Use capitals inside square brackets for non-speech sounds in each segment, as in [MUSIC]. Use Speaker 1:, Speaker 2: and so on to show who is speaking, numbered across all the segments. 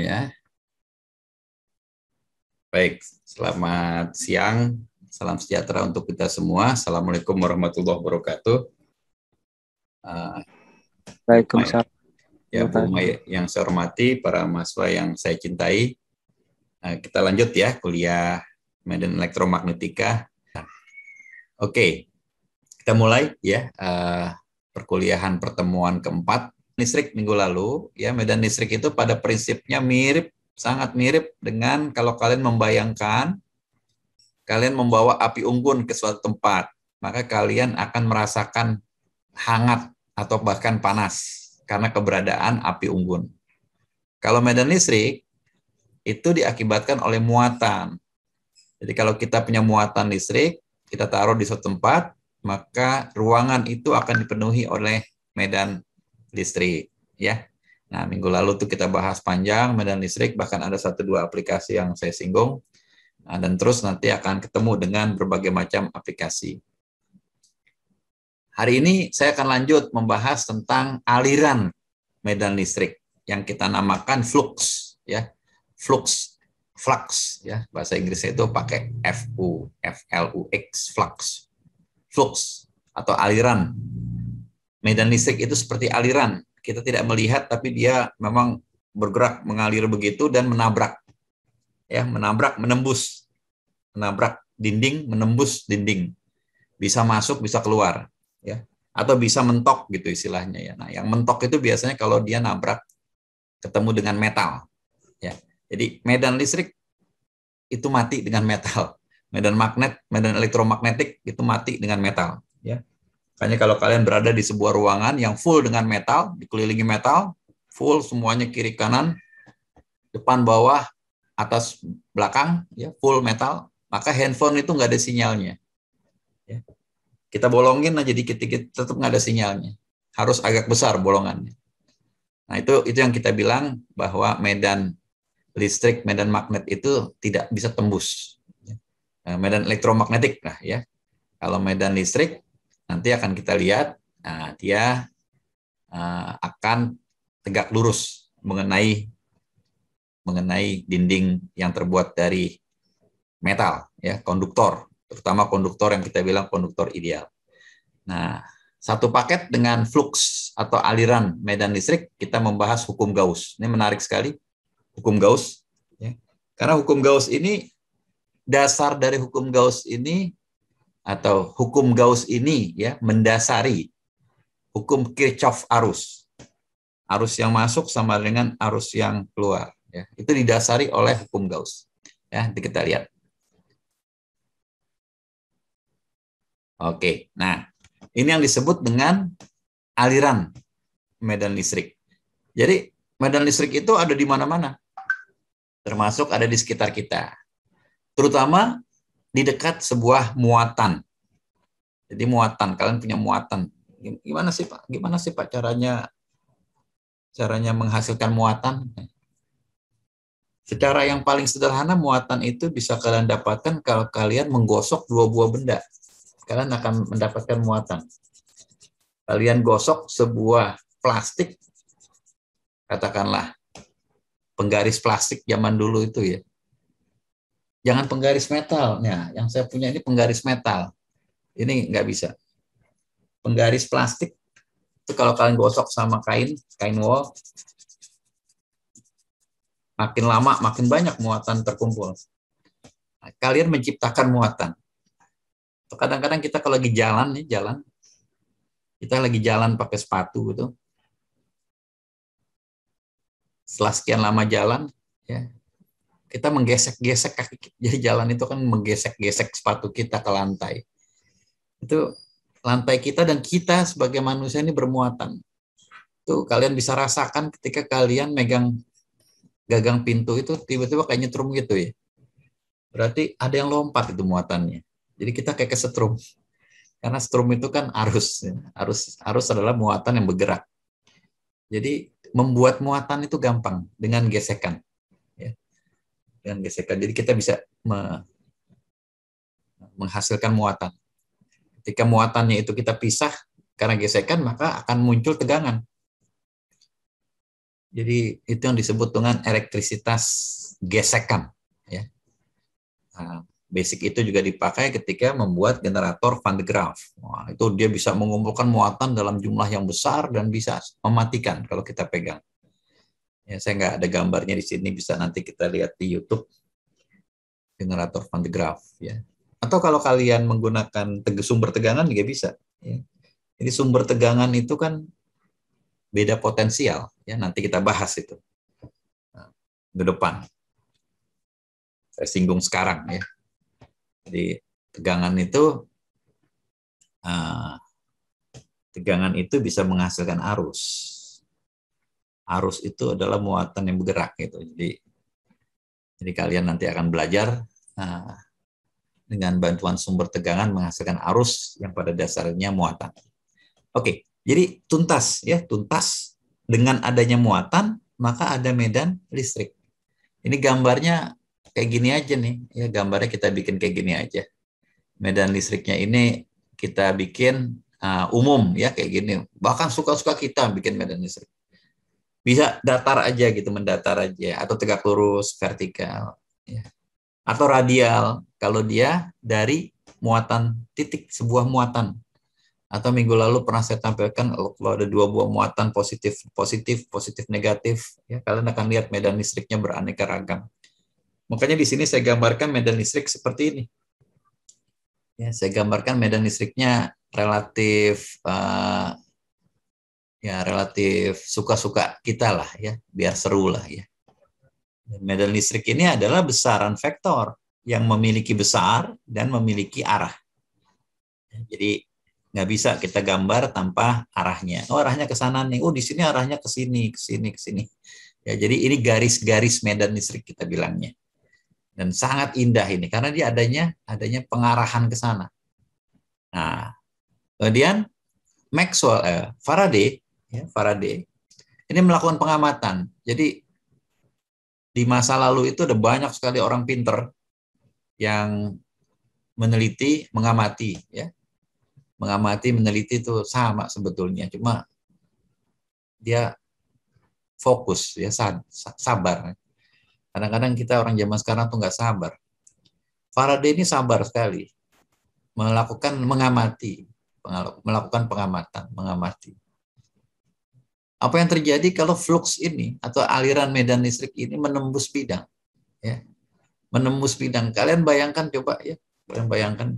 Speaker 1: ya. Baik, selamat siang. Salam sejahtera untuk kita semua. Assalamualaikum warahmatullahi wabarakatuh. Uh, Waalaikumsalam. Ya, yang saya hormati, para mahasiswa yang saya cintai. Eh, kita lanjut ya, kuliah Medan Elektromagnetika. Oke, kita mulai ya eh, perkuliahan pertemuan keempat listrik minggu lalu. Ya, medan listrik itu pada prinsipnya mirip, sangat mirip dengan kalau kalian membayangkan kalian membawa api unggun ke suatu tempat, maka kalian akan merasakan hangat atau bahkan panas karena keberadaan api unggun. Kalau medan listrik itu diakibatkan oleh muatan. Jadi kalau kita punya muatan listrik, kita taruh di suatu tempat, maka ruangan itu akan dipenuhi oleh medan listrik ya. Nah, minggu lalu tuh kita bahas panjang medan listrik bahkan ada satu dua aplikasi yang saya singgung. Nah, dan terus nanti akan ketemu dengan berbagai macam aplikasi. Hari ini saya akan lanjut membahas tentang aliran medan listrik yang kita namakan flux ya. Flux flux ya bahasa Inggrisnya itu pakai F U F L U X flux flux atau aliran medan listrik itu seperti aliran. Kita tidak melihat tapi dia memang bergerak mengalir begitu dan menabrak. Ya, menabrak, menembus. Menabrak dinding, menembus dinding. Bisa masuk, bisa keluar, ya. Atau bisa mentok gitu istilahnya ya. Nah, yang mentok itu biasanya kalau dia nabrak ketemu dengan metal, ya. Jadi medan listrik itu mati dengan metal. Medan magnet, medan elektromagnetik itu mati dengan metal, ya Makanya kalau kalian berada di sebuah ruangan yang full dengan metal, dikelilingi metal, full semuanya kiri kanan, depan bawah, atas belakang, ya full metal, maka handphone itu nggak ada sinyalnya. Ya. Kita bolongin aja dikit-dikit, tetap nggak ada sinyalnya. Harus agak besar bolongannya. Nah itu itu yang kita bilang bahwa medan listrik, medan magnet itu tidak bisa tembus. Ya. Nah, medan elektromagnetik lah ya. Kalau medan listrik nanti akan kita lihat nah, dia uh, akan tegak lurus mengenai mengenai dinding yang terbuat dari metal ya konduktor terutama konduktor yang kita bilang konduktor ideal. Nah, satu paket dengan flux atau aliran medan listrik kita membahas hukum Gauss. Ini menarik sekali hukum Gauss ya. Karena hukum Gauss ini dasar dari hukum Gauss ini atau hukum Gauss ini ya mendasari hukum Kirchhoff arus. Arus yang masuk sama dengan arus yang keluar ya. Itu didasari oleh hukum Gauss. Ya, nanti kita lihat. Oke. Nah, ini yang disebut dengan aliran medan listrik. Jadi, medan listrik itu ada di mana-mana. Termasuk ada di sekitar kita. Terutama di dekat sebuah muatan. Jadi muatan, kalian punya muatan. Gimana sih Pak? Gimana sih Pak caranya caranya menghasilkan muatan? Secara yang paling sederhana muatan itu bisa kalian dapatkan kalau kalian menggosok dua buah benda. Kalian akan mendapatkan muatan. Kalian gosok sebuah plastik katakanlah penggaris plastik zaman dulu itu ya Jangan penggaris metal. Nah, yang saya punya ini penggaris metal. Ini nggak bisa. Penggaris plastik itu kalau kalian gosok sama kain, kain wol, makin lama makin banyak muatan terkumpul. Nah, kalian menciptakan muatan. Kadang-kadang kita kalau lagi jalan nih, jalan, kita lagi jalan pakai sepatu gitu. Setelah sekian lama jalan, ya kita menggesek-gesek kaki jadi jalan itu kan menggesek-gesek sepatu kita ke lantai itu lantai kita dan kita sebagai manusia ini bermuatan tuh kalian bisa rasakan ketika kalian megang gagang pintu itu tiba-tiba kayak nyetrum gitu ya berarti ada yang lompat itu muatannya jadi kita kayak kesetrum karena setrum itu kan arus ya. arus arus adalah muatan yang bergerak jadi membuat muatan itu gampang dengan gesekan dengan gesekan. Jadi kita bisa me menghasilkan muatan. Ketika muatannya itu kita pisah karena gesekan, maka akan muncul tegangan. Jadi itu yang disebut dengan elektrisitas gesekan. Ya. Nah, basic itu juga dipakai ketika membuat generator Van de Graaff. Wah, itu dia bisa mengumpulkan muatan dalam jumlah yang besar dan bisa mematikan kalau kita pegang. Ya, saya nggak ada gambarnya di sini, bisa nanti kita lihat di YouTube generator van de Graaff. Ya. Atau kalau kalian menggunakan teg sumber tegangan juga bisa. Ya. Jadi sumber tegangan itu kan beda potensial. Ya, nanti kita bahas itu nah, ke depan. Saya singgung sekarang ya. Jadi tegangan itu uh, tegangan itu bisa menghasilkan arus arus itu adalah muatan yang bergerak gitu. Jadi jadi kalian nanti akan belajar nah, dengan bantuan sumber tegangan menghasilkan arus yang pada dasarnya muatan. Oke, jadi tuntas ya, tuntas dengan adanya muatan maka ada medan listrik. Ini gambarnya kayak gini aja nih, ya gambarnya kita bikin kayak gini aja. Medan listriknya ini kita bikin uh, umum ya kayak gini. Bahkan suka-suka kita bikin medan listrik bisa datar aja gitu mendatar aja atau tegak lurus vertikal ya. atau radial kalau dia dari muatan titik sebuah muatan atau minggu lalu pernah saya tampilkan kalau ada dua buah muatan positif positif positif negatif ya kalian akan lihat medan listriknya beraneka ragam makanya di sini saya gambarkan medan listrik seperti ini ya saya gambarkan medan listriknya relatif uh, ya relatif suka-suka kita lah ya, biar seru lah ya. Dan medan listrik ini adalah besaran vektor yang memiliki besar dan memiliki arah. Jadi nggak bisa kita gambar tanpa arahnya. Oh arahnya ke sana nih. Oh di sini arahnya ke sini, ke sini, ke sini. Ya jadi ini garis-garis medan listrik kita bilangnya. Dan sangat indah ini karena dia adanya adanya pengarahan ke sana. Nah, kemudian Maxwell eh, Faraday ya, Faraday, ini melakukan pengamatan. Jadi di masa lalu itu ada banyak sekali orang pinter yang meneliti, mengamati, ya, mengamati, meneliti itu sama sebetulnya, cuma dia fokus, ya sabar. Kadang-kadang kita orang zaman sekarang tuh nggak sabar. Faraday ini sabar sekali melakukan mengamati, melakukan pengamatan, mengamati. Apa yang terjadi kalau flux ini atau aliran medan listrik ini menembus bidang? Ya. Menembus bidang. Kalian bayangkan coba ya, kalian bayangkan.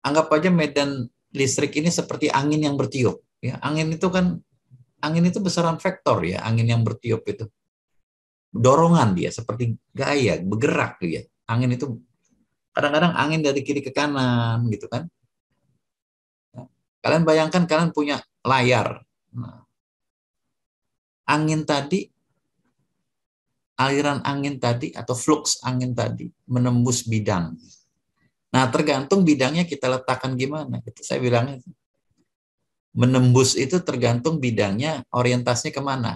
Speaker 1: Anggap aja medan listrik ini seperti angin yang bertiup. Ya, angin itu kan angin itu besaran vektor ya, angin yang bertiup itu. Dorongan dia seperti gaya, bergerak dia. Angin itu kadang-kadang angin dari kiri ke kanan gitu kan. Kalian bayangkan kalian punya layar. Nah, angin tadi aliran angin tadi atau flux angin tadi menembus bidang. Nah, tergantung bidangnya kita letakkan gimana. Gitu. Itu saya bilangnya menembus itu tergantung bidangnya orientasinya kemana.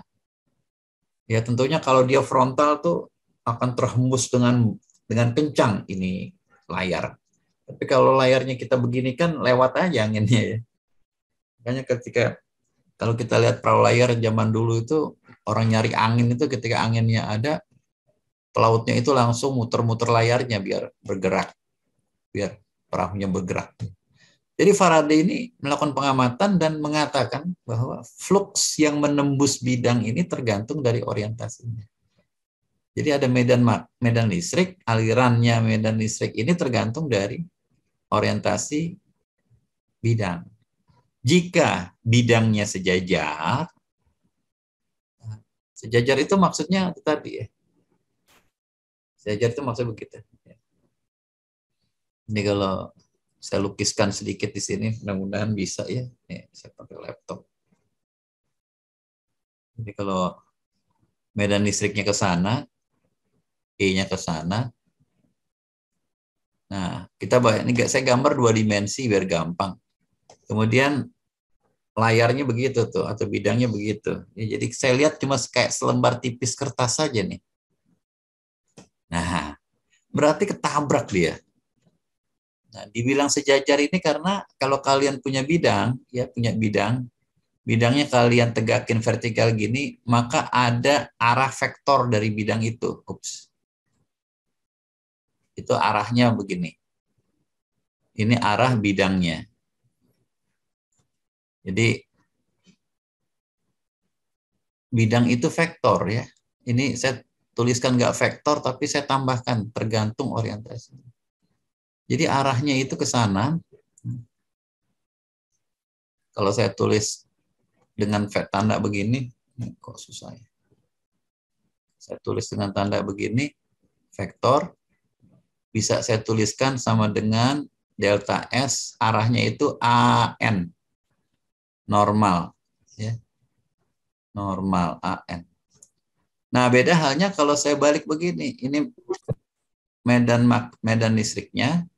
Speaker 1: Ya tentunya kalau dia frontal tuh akan terhembus dengan dengan kencang ini layar. Tapi kalau layarnya kita begini kan lewat aja anginnya ya. Makanya ketika kalau kita lihat perahu layar zaman dulu itu orang nyari angin itu ketika anginnya ada pelautnya itu langsung muter-muter layarnya biar bergerak biar perahunya bergerak jadi Faraday ini melakukan pengamatan dan mengatakan bahwa flux yang menembus bidang ini tergantung dari orientasinya jadi ada medan medan listrik alirannya medan listrik ini tergantung dari orientasi bidang jika bidangnya sejajar, sejajar itu maksudnya itu tadi ya. Sejajar itu maksudnya begitu. Ini kalau saya lukiskan sedikit di sini, mudah-mudahan bisa ya. Nih, saya pakai laptop. Jadi kalau medan listriknya ke sana, E-nya ke sana. Nah, kita bahas ini saya gambar dua dimensi biar gampang. Kemudian layarnya begitu tuh atau bidangnya begitu. Ya, jadi saya lihat cuma kayak selembar tipis kertas saja nih. Nah, berarti ketabrak dia. Nah, dibilang sejajar ini karena kalau kalian punya bidang, ya punya bidang, bidangnya kalian tegakin vertikal gini, maka ada arah vektor dari bidang itu. Ups. Itu arahnya begini. Ini arah bidangnya. Jadi bidang itu vektor ya. Ini saya tuliskan nggak vektor, tapi saya tambahkan tergantung orientasi. Jadi arahnya itu ke sana. Kalau saya tulis dengan tanda begini, kok susah ya. Saya tulis dengan tanda begini, vektor, bisa saya tuliskan sama dengan delta S, arahnya itu AN normal ya normal an nah beda halnya kalau saya balik begini ini medan medan listriknya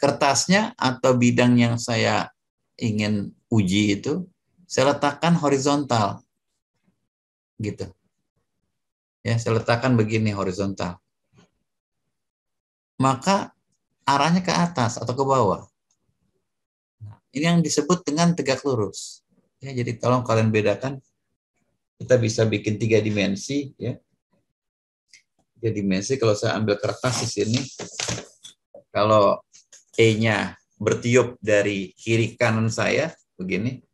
Speaker 1: kertasnya atau bidang yang saya ingin uji itu saya letakkan horizontal gitu ya saya letakkan begini horizontal maka arahnya ke atas atau ke bawah. Nah, ini yang disebut dengan tegak lurus. Ya, jadi tolong kalian bedakan. Kita bisa bikin tiga dimensi, ya. Tiga dimensi. Kalau saya ambil kertas di sini, kalau E-nya bertiup dari kiri kanan saya, begini.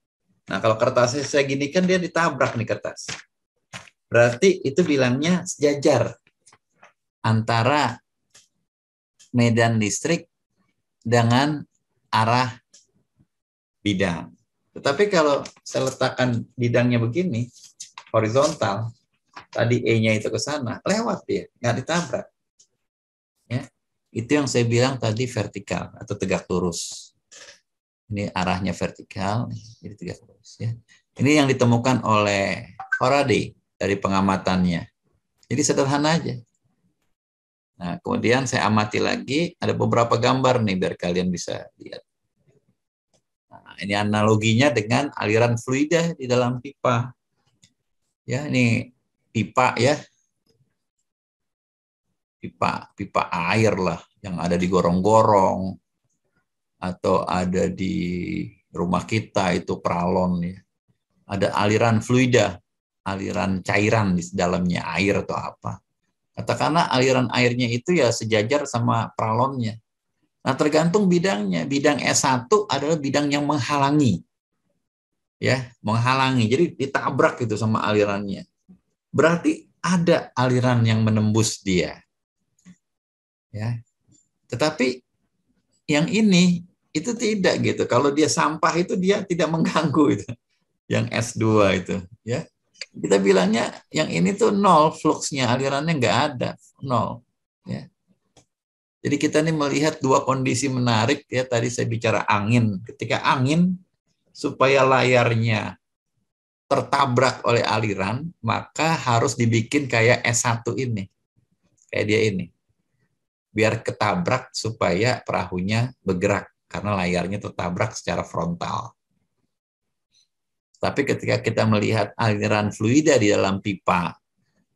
Speaker 1: Nah, kalau kertasnya saya gini kan dia ditabrak nih kertas. Berarti itu bilangnya sejajar antara medan listrik dengan arah bidang. Tetapi kalau saya letakkan bidangnya begini, horizontal, tadi E-nya itu ke sana, lewat dia, nggak ditabrak. Ya, itu yang saya bilang tadi vertikal atau tegak lurus. Ini arahnya vertikal, jadi tegak lurus. Ya. Ini yang ditemukan oleh Faraday dari pengamatannya. Jadi sederhana aja. Nah, kemudian saya amati lagi, ada beberapa gambar nih biar kalian bisa lihat. Nah, ini analoginya dengan aliran fluida di dalam pipa. Ya, ini pipa ya. Pipa, pipa air lah yang ada di gorong-gorong atau ada di rumah kita itu pralon ya. Ada aliran fluida, aliran cairan di dalamnya air atau apa Katakanlah aliran airnya itu ya sejajar sama pralonnya. Nah, tergantung bidangnya. Bidang S1 adalah bidang yang menghalangi. Ya, menghalangi. Jadi ditabrak gitu sama alirannya. Berarti ada aliran yang menembus dia. Ya. Tetapi yang ini itu tidak gitu. Kalau dia sampah itu dia tidak mengganggu itu. Yang S2 itu, ya kita bilangnya yang ini tuh nol fluxnya alirannya nggak ada nol ya jadi kita ini melihat dua kondisi menarik ya tadi saya bicara angin ketika angin supaya layarnya tertabrak oleh aliran maka harus dibikin kayak S1 ini kayak dia ini biar ketabrak supaya perahunya bergerak karena layarnya tertabrak secara frontal tapi ketika kita melihat aliran fluida di dalam pipa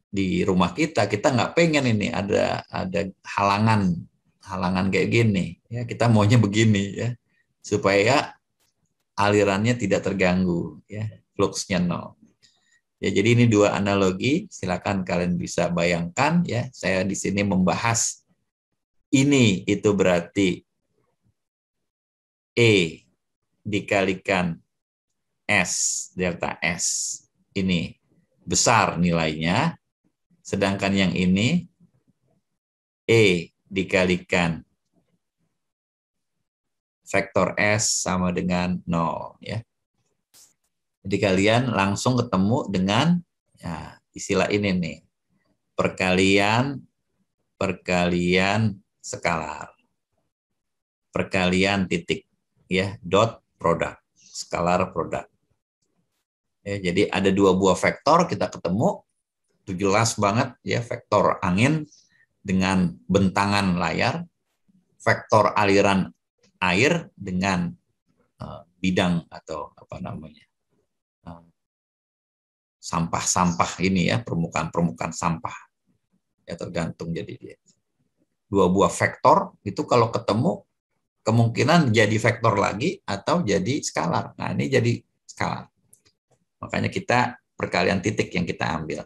Speaker 1: di rumah kita, kita nggak pengen ini ada ada halangan halangan kayak gini. Ya kita maunya begini ya supaya alirannya tidak terganggu ya fluxnya nol. Ya, jadi ini dua analogi, silakan kalian bisa bayangkan ya. Saya di sini membahas ini itu berarti E dikalikan S, delta S ini besar nilainya, sedangkan yang ini E dikalikan vektor S sama dengan 0. Ya. Jadi kalian langsung ketemu dengan ya, istilah ini nih, perkalian perkalian skalar. Perkalian titik ya, dot produk skalar produk Ya, jadi ada dua buah vektor kita ketemu, itu jelas banget ya vektor angin dengan bentangan layar, vektor aliran air dengan eh, bidang atau apa namanya eh, sampah-sampah ini ya permukaan-permukaan sampah ya tergantung jadi dia dua buah vektor itu kalau ketemu kemungkinan jadi vektor lagi atau jadi skalar nah ini jadi skalar Makanya kita perkalian titik yang kita ambil.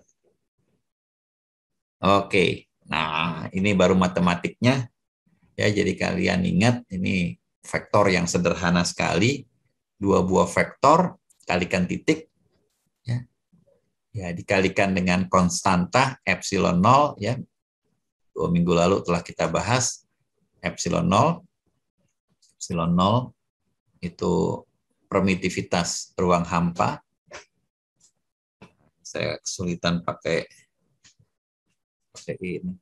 Speaker 1: Oke, nah ini baru matematiknya. Ya, jadi kalian ingat ini vektor yang sederhana sekali. Dua buah vektor, kalikan titik. Ya, ya dikalikan dengan konstanta epsilon 0. Ya. Dua minggu lalu telah kita bahas epsilon 0. Epsilon 0 itu permitivitas ruang hampa saya kesulitan pakai pakai ini.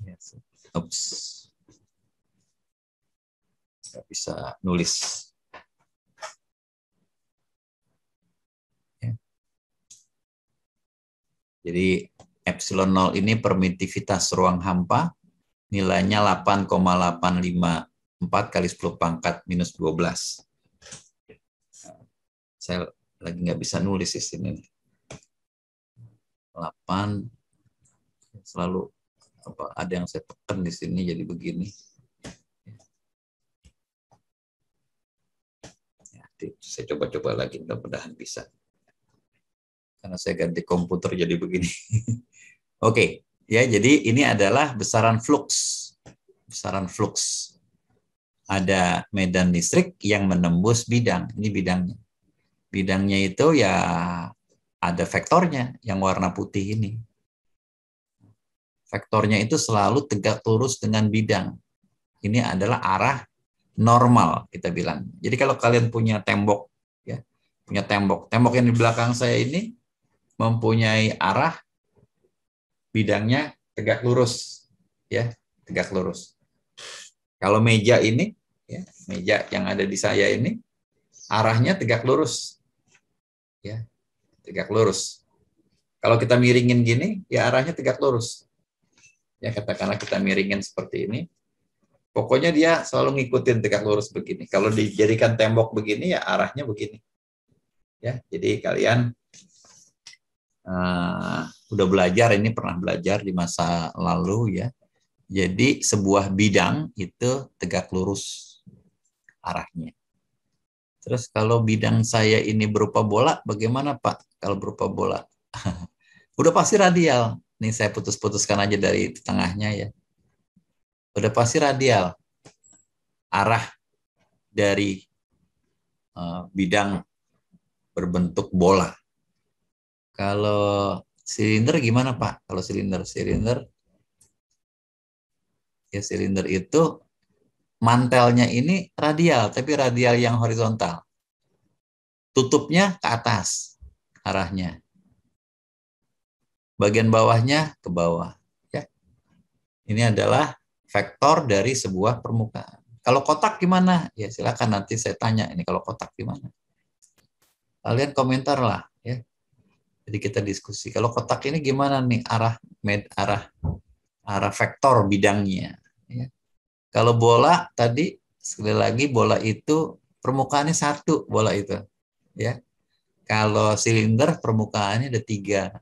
Speaker 1: Yes. Oops. Gak bisa nulis. Ya. Jadi epsilon 0 ini permitivitas ruang hampa nilainya 8,854 kali 10 pangkat minus 12 saya lagi nggak bisa nulis di sini. 8 selalu apa ada yang saya tekan di sini jadi begini. Ya, saya coba-coba lagi mudah-mudahan bisa. Karena saya ganti komputer jadi begini. [LAUGHS] Oke, okay. ya jadi ini adalah besaran flux. Besaran flux. Ada medan listrik yang menembus bidang. Ini bidangnya bidangnya itu ya ada vektornya yang warna putih ini. Vektornya itu selalu tegak lurus dengan bidang. Ini adalah arah normal kita bilang. Jadi kalau kalian punya tembok ya, punya tembok. Tembok yang di belakang saya ini mempunyai arah bidangnya tegak lurus ya, tegak lurus. Kalau meja ini ya, meja yang ada di saya ini arahnya tegak lurus ya tegak lurus. Kalau kita miringin gini, ya arahnya tegak lurus. Ya katakanlah kita miringin seperti ini, pokoknya dia selalu ngikutin tegak lurus begini. Kalau dijadikan tembok begini, ya arahnya begini. Ya, jadi kalian uh, udah belajar ini pernah belajar di masa lalu ya. Jadi sebuah bidang itu tegak lurus arahnya. Terus kalau bidang saya ini berupa bola, bagaimana Pak kalau berupa bola? [LAUGHS] Udah pasti radial. Nih saya putus-putuskan aja dari tengahnya ya. Udah pasti radial. Arah dari uh, bidang berbentuk bola. Kalau silinder gimana Pak? Kalau silinder, silinder ya silinder itu mantelnya ini radial, tapi radial yang horizontal. Tutupnya ke atas arahnya. Bagian bawahnya ke bawah. Ya. Ini adalah vektor dari sebuah permukaan. Kalau kotak gimana? Ya silakan nanti saya tanya ini kalau kotak gimana. Kalian komentar lah ya. Jadi kita diskusi. Kalau kotak ini gimana nih arah med, arah arah vektor bidangnya. Ya. Kalau bola tadi sekali lagi bola itu permukaannya satu bola itu, ya. Kalau silinder permukaannya ada tiga.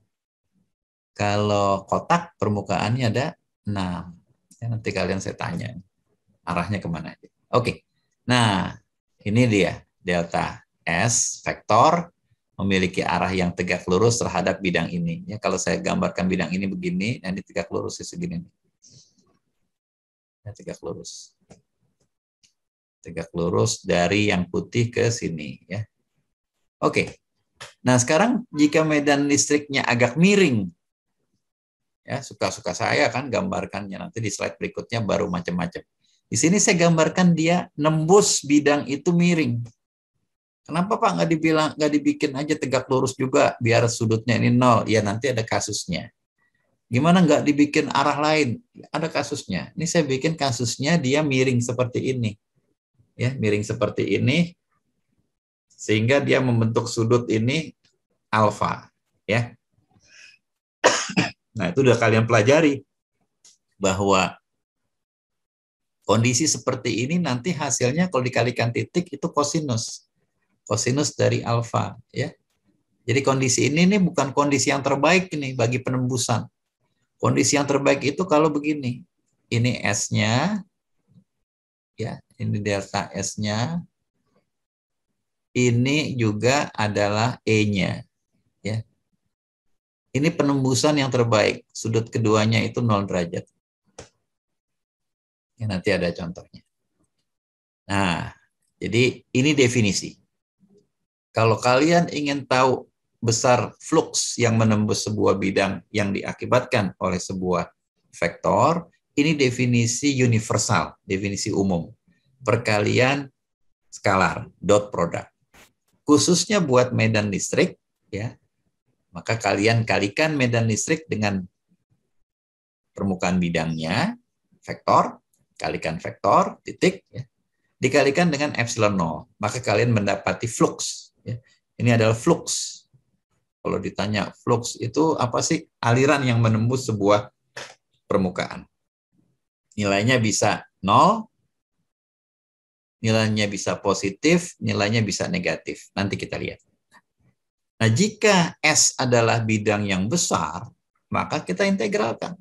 Speaker 1: Kalau kotak permukaannya ada enam. Ya, nanti kalian saya tanya arahnya kemana aja. Oke, nah ini dia delta S vektor memiliki arah yang tegak lurus terhadap bidang ini. Ya, kalau saya gambarkan bidang ini begini, ini tegak lurusnya segini ya, tegak lurus tegak lurus dari yang putih ke sini ya oke nah sekarang jika medan listriknya agak miring ya suka-suka saya kan gambarkannya nanti di slide berikutnya baru macam-macam di sini saya gambarkan dia nembus bidang itu miring Kenapa Pak nggak dibilang nggak dibikin aja tegak lurus juga biar sudutnya ini nol? Ya nanti ada kasusnya. Gimana nggak dibikin arah lain? Ada kasusnya. Ini saya bikin kasusnya dia miring seperti ini. Ya, miring seperti ini sehingga dia membentuk sudut ini alfa, ya. [COUGHS] Nah, itu udah kalian pelajari bahwa kondisi seperti ini nanti hasilnya kalau dikalikan titik itu kosinus. Kosinus dari alfa, ya. Jadi kondisi ini nih bukan kondisi yang terbaik nih bagi penembusan. Kondisi yang terbaik itu kalau begini. Ini S-nya, ya, ini delta S-nya. Ini juga adalah E-nya, ya. Ini penembusan yang terbaik. Sudut keduanya itu 0 derajat. Ya, nanti ada contohnya. Nah, jadi ini definisi. Kalau kalian ingin tahu besar flux yang menembus sebuah bidang yang diakibatkan oleh sebuah vektor, ini definisi universal, definisi umum. Perkalian skalar, dot product. Khususnya buat medan listrik, ya. Maka kalian kalikan medan listrik dengan permukaan bidangnya, vektor, kalikan vektor, titik, ya. dikalikan dengan epsilon 0. Maka kalian mendapati flux. Ya. Ini adalah flux kalau ditanya flux itu apa sih? Aliran yang menembus sebuah permukaan. Nilainya bisa nol, nilainya bisa positif, nilainya bisa negatif. Nanti kita lihat. Nah, jika S adalah bidang yang besar, maka kita integralkan.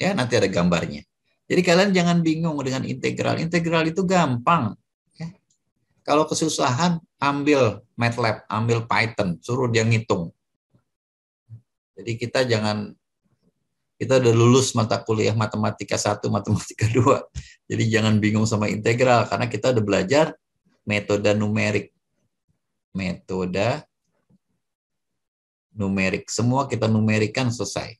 Speaker 1: Ya, nanti ada gambarnya. Jadi kalian jangan bingung dengan integral. Integral itu gampang. Ya. Kalau kesusahan, ambil MATLAB, ambil Python, suruh dia ngitung. Jadi kita jangan kita udah lulus mata kuliah matematika 1, matematika 2. [LAUGHS] Jadi jangan bingung sama integral karena kita udah belajar metode numerik. Metode numerik. Semua kita numerikan selesai.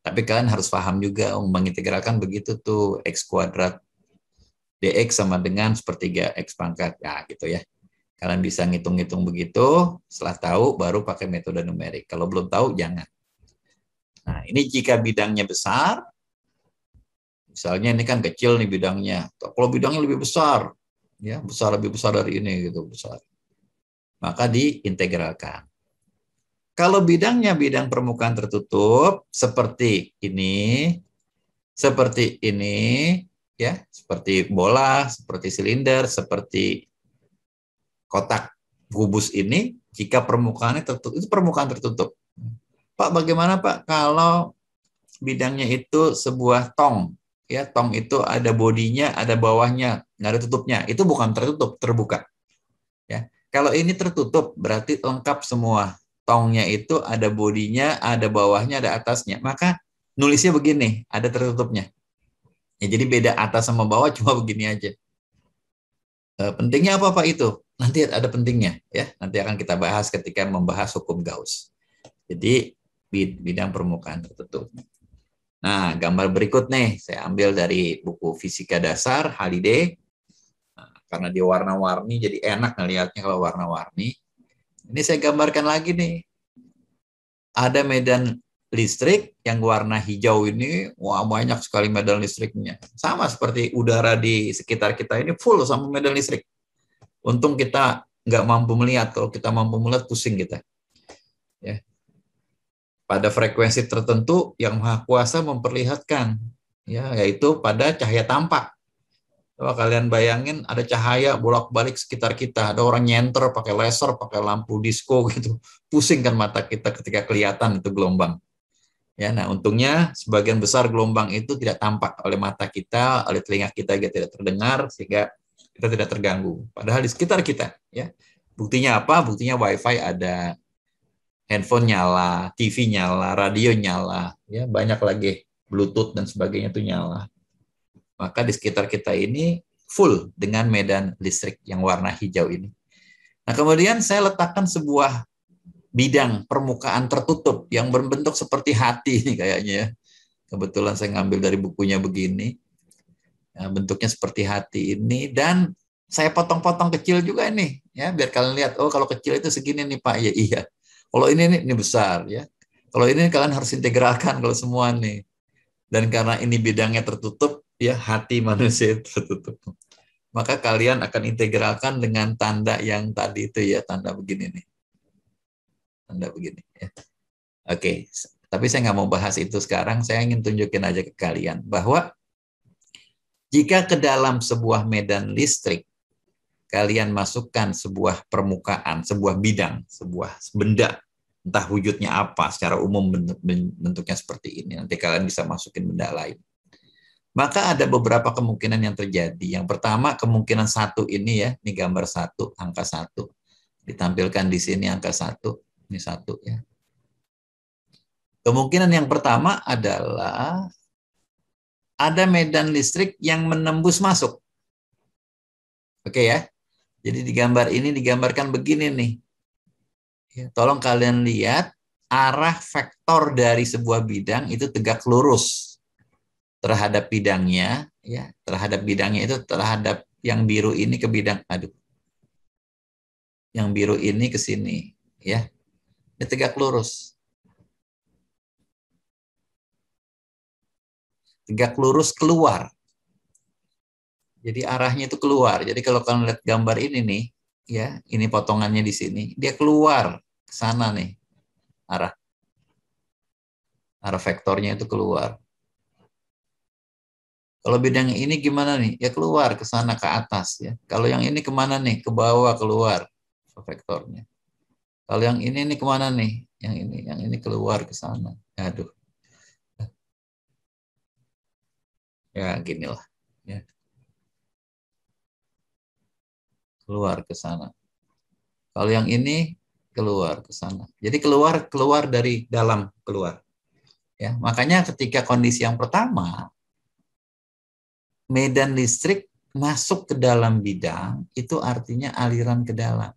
Speaker 1: Tapi kalian harus paham juga oh, mengintegralkan begitu tuh x kuadrat dx sama dengan sepertiga x pangkat. Ya, gitu ya. Kalian bisa ngitung-ngitung begitu, setelah tahu baru pakai metode numerik. Kalau belum tahu, jangan. Nah, ini jika bidangnya besar, misalnya ini kan kecil nih bidangnya. Kalau bidangnya lebih besar, ya besar lebih besar dari ini gitu besar. Maka diintegralkan. Kalau bidangnya bidang permukaan tertutup seperti ini, seperti ini, ya seperti bola, seperti silinder, seperti kotak kubus ini jika permukaannya tertutup itu permukaan tertutup. Pak bagaimana Pak kalau bidangnya itu sebuah tong ya tong itu ada bodinya ada bawahnya nggak ada tutupnya itu bukan tertutup terbuka ya kalau ini tertutup berarti lengkap semua tongnya itu ada bodinya ada bawahnya ada atasnya maka nulisnya begini ada tertutupnya ya jadi beda atas sama bawah cuma begini aja e, pentingnya apa pak itu nanti ada pentingnya ya. Nanti akan kita bahas ketika membahas hukum Gauss. Jadi bidang permukaan tertutup. Nah, gambar berikut nih saya ambil dari buku Fisika Dasar Halide. Nah, karena dia warna-warni jadi enak ngelihatnya kalau warna-warni. Ini saya gambarkan lagi nih. Ada medan listrik yang warna hijau ini wah banyak sekali medan listriknya. Sama seperti udara di sekitar kita ini full sama medan listrik. Untung kita nggak mampu melihat. Kalau kita mampu melihat, pusing kita. Ya. Pada frekuensi tertentu, yang Maha Kuasa memperlihatkan, ya, yaitu pada cahaya tampak. Coba kalian bayangin ada cahaya bolak-balik sekitar kita, ada orang nyenter pakai laser, pakai lampu disco gitu. Pusing kan mata kita ketika kelihatan itu gelombang. Ya, nah untungnya sebagian besar gelombang itu tidak tampak oleh mata kita, oleh telinga kita juga tidak terdengar sehingga kita tidak terganggu. Padahal di sekitar kita, ya. Buktinya apa? Buktinya WiFi ada, handphone nyala, TV nyala, radio nyala, ya banyak lagi Bluetooth dan sebagainya itu nyala. Maka di sekitar kita ini full dengan medan listrik yang warna hijau ini. Nah, kemudian saya letakkan sebuah bidang permukaan tertutup yang berbentuk seperti hati ini kayaknya ya. Kebetulan saya ngambil dari bukunya begini Ya, bentuknya seperti hati ini dan saya potong-potong kecil juga ini ya biar kalian lihat oh kalau kecil itu segini nih Pak ya iya kalau ini nih, ini besar ya kalau ini kalian harus integralkan kalau semua nih dan karena ini bidangnya tertutup ya hati manusia tertutup maka kalian akan integralkan dengan tanda yang tadi itu ya tanda begini nih tanda begini ya oke tapi saya nggak mau bahas itu sekarang saya ingin tunjukin aja ke kalian bahwa jika ke dalam sebuah medan listrik kalian masukkan sebuah permukaan, sebuah bidang, sebuah benda, entah wujudnya apa, secara umum bentuknya seperti ini. Nanti kalian bisa masukin benda lain. Maka ada beberapa kemungkinan yang terjadi. Yang pertama kemungkinan satu ini ya, ini gambar satu, angka satu. Ditampilkan di sini angka satu, ini satu ya. Kemungkinan yang pertama adalah ada medan listrik yang menembus masuk. Oke ya. Jadi di gambar ini digambarkan begini nih. Ya, tolong kalian lihat arah vektor dari sebuah bidang itu tegak lurus terhadap bidangnya ya terhadap bidangnya itu terhadap yang biru ini ke bidang aduh yang biru ini ke sini ya ini tegak lurus tegak lurus keluar. Jadi arahnya itu keluar. Jadi kalau kalian lihat gambar ini nih, ya, ini potongannya di sini, dia keluar ke sana nih arah arah vektornya itu keluar. Kalau bidang ini gimana nih? Ya keluar ke sana ke atas ya. Kalau yang ini kemana nih? Ke bawah keluar vektornya. Kalau yang ini nih kemana nih? Yang ini, yang ini keluar ke sana. Aduh. ya ginilah ya keluar ke sana kalau yang ini keluar ke sana jadi keluar keluar dari dalam keluar ya makanya ketika kondisi yang pertama medan listrik masuk ke dalam bidang itu artinya aliran ke dalam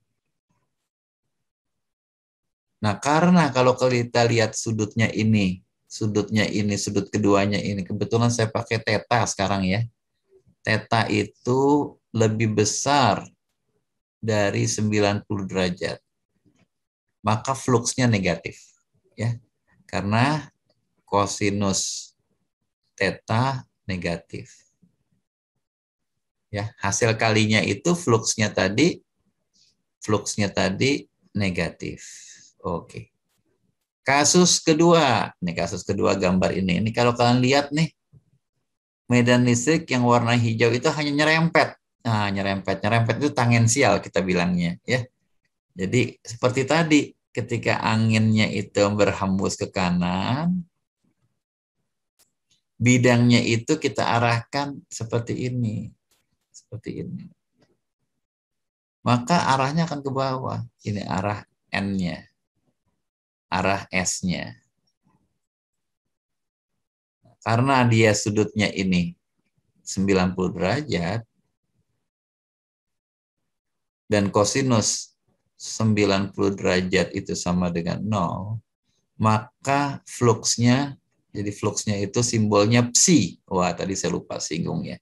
Speaker 1: Nah, karena kalau kita lihat sudutnya ini sudutnya ini, sudut keduanya ini. Kebetulan saya pakai teta sekarang ya. Teta itu lebih besar dari 90 derajat. Maka fluxnya negatif. ya Karena kosinus teta negatif. Ya, hasil kalinya itu fluxnya tadi fluxnya tadi negatif. Oke. Okay. Kasus kedua, ini kasus kedua gambar ini. Ini kalau kalian lihat nih, medan listrik yang warna hijau itu hanya nyerempet. Nah, nyerempet, nyerempet itu tangensial kita bilangnya, ya. Jadi seperti tadi, ketika anginnya itu berhembus ke kanan, bidangnya itu kita arahkan seperti ini, seperti ini. Maka arahnya akan ke bawah. Ini arah n-nya arah S-nya. Karena dia sudutnya ini 90 derajat, dan kosinus 90 derajat itu sama dengan 0, maka fluxnya, jadi fluxnya itu simbolnya psi. Wah, tadi saya lupa singgung ya.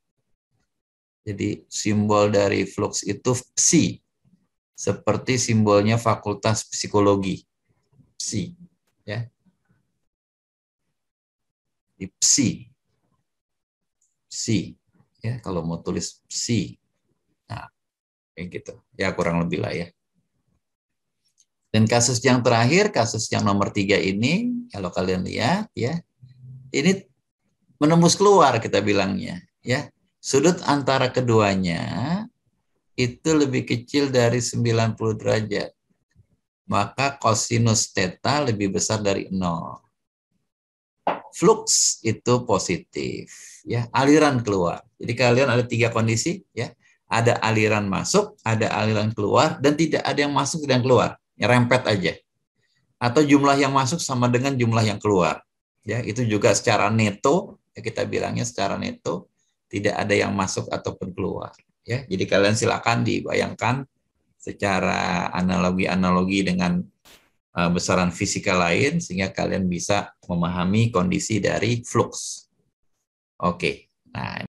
Speaker 1: Jadi simbol dari flux itu psi, seperti simbolnya fakultas psikologi. Psi. Ya. Di Psi. Psi. Ya, kalau mau tulis Psi. Nah, kayak gitu. Ya, kurang lebih lah ya. Dan kasus yang terakhir, kasus yang nomor tiga ini, kalau kalian lihat ya, ini menembus keluar kita bilangnya. ya Sudut antara keduanya itu lebih kecil dari 90 derajat maka kosinus theta lebih besar dari nol. Flux itu positif, ya aliran keluar. Jadi kalian ada tiga kondisi, ya ada aliran masuk, ada aliran keluar, dan tidak ada yang masuk dan keluar, ya, rempet aja. Atau jumlah yang masuk sama dengan jumlah yang keluar, ya itu juga secara neto, ya, kita bilangnya secara neto tidak ada yang masuk ataupun keluar, ya. Jadi kalian silakan dibayangkan secara analogi-analogi dengan uh, besaran fisika lain sehingga kalian bisa memahami kondisi dari flux. Oke. Okay. Nah,